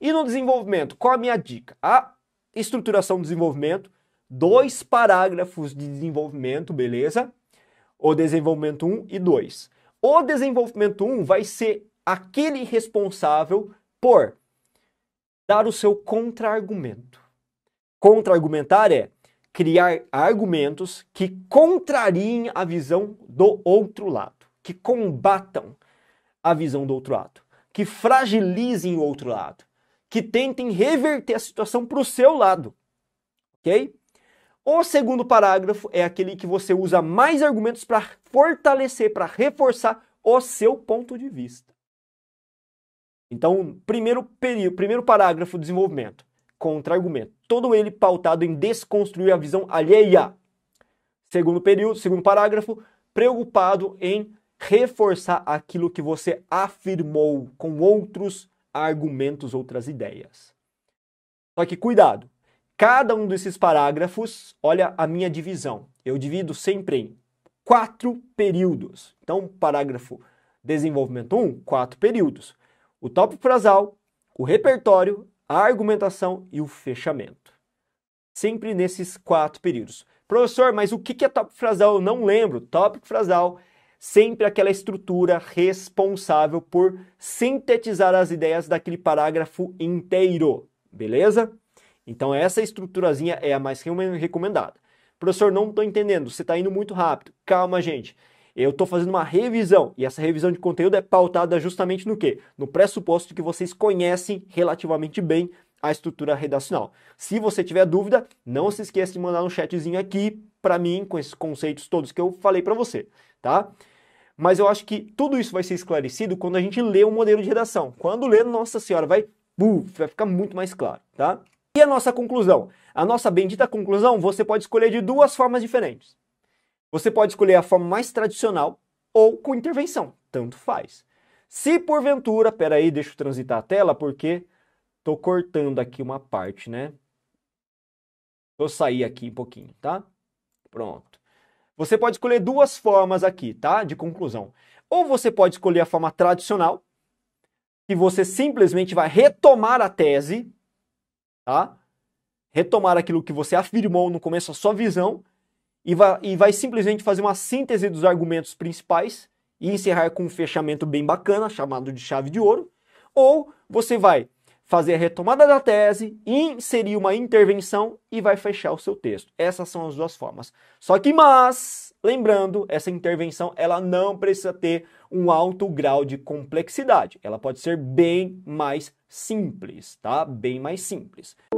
E no desenvolvimento, qual a minha dica? A estruturação do desenvolvimento, dois parágrafos de desenvolvimento, beleza? O desenvolvimento 1 e 2. O desenvolvimento 1 vai ser aquele responsável por dar o seu contra-argumento. Contra-argumentar é criar argumentos que contrariem a visão do outro lado, que combatam a visão do outro lado, que fragilizem o outro lado, que tentem reverter a situação para o seu lado. Ok? O segundo parágrafo é aquele que você usa mais argumentos para fortalecer, para reforçar o seu ponto de vista. Então, primeiro, primeiro parágrafo, desenvolvimento contra-argumento. Todo ele pautado em desconstruir a visão alheia. Segundo período, segundo parágrafo, preocupado em reforçar aquilo que você afirmou com outros argumentos, outras ideias. Só que cuidado. Cada um desses parágrafos, olha a minha divisão. Eu divido sempre em quatro períodos. Então, parágrafo desenvolvimento 1, um, quatro períodos. O tópico frasal, o repertório a argumentação e o fechamento. Sempre nesses quatro períodos. Professor, mas o que é tópico frasal? Eu não lembro. Tópico frasal, sempre aquela estrutura responsável por sintetizar as ideias daquele parágrafo inteiro, beleza? Então essa estruturazinha é a mais recomendada. Professor, não estou entendendo, você está indo muito rápido. Calma, gente eu estou fazendo uma revisão e essa revisão de conteúdo é pautada justamente no quê? No pressuposto de que vocês conhecem relativamente bem a estrutura redacional. Se você tiver dúvida, não se esqueça de mandar um chatzinho aqui para mim com esses conceitos todos que eu falei para você, tá? Mas eu acho que tudo isso vai ser esclarecido quando a gente lê o um modelo de redação. Quando ler, nossa senhora, vai, uf, vai ficar muito mais claro, tá? E a nossa conclusão? A nossa bendita conclusão você pode escolher de duas formas diferentes. Você pode escolher a forma mais tradicional ou com intervenção, tanto faz. Se porventura, peraí, deixa eu transitar a tela porque tô cortando aqui uma parte, né? Vou sair aqui um pouquinho, tá? Pronto. Você pode escolher duas formas aqui, tá? De conclusão. Ou você pode escolher a forma tradicional, que você simplesmente vai retomar a tese, tá? Retomar aquilo que você afirmou no começo, a sua visão, e vai, e vai simplesmente fazer uma síntese dos argumentos principais e encerrar com um fechamento bem bacana, chamado de chave de ouro, ou você vai fazer a retomada da tese, inserir uma intervenção e vai fechar o seu texto. Essas são as duas formas. Só que, mas, lembrando, essa intervenção ela não precisa ter um alto grau de complexidade. Ela pode ser bem mais simples, tá? Bem mais simples.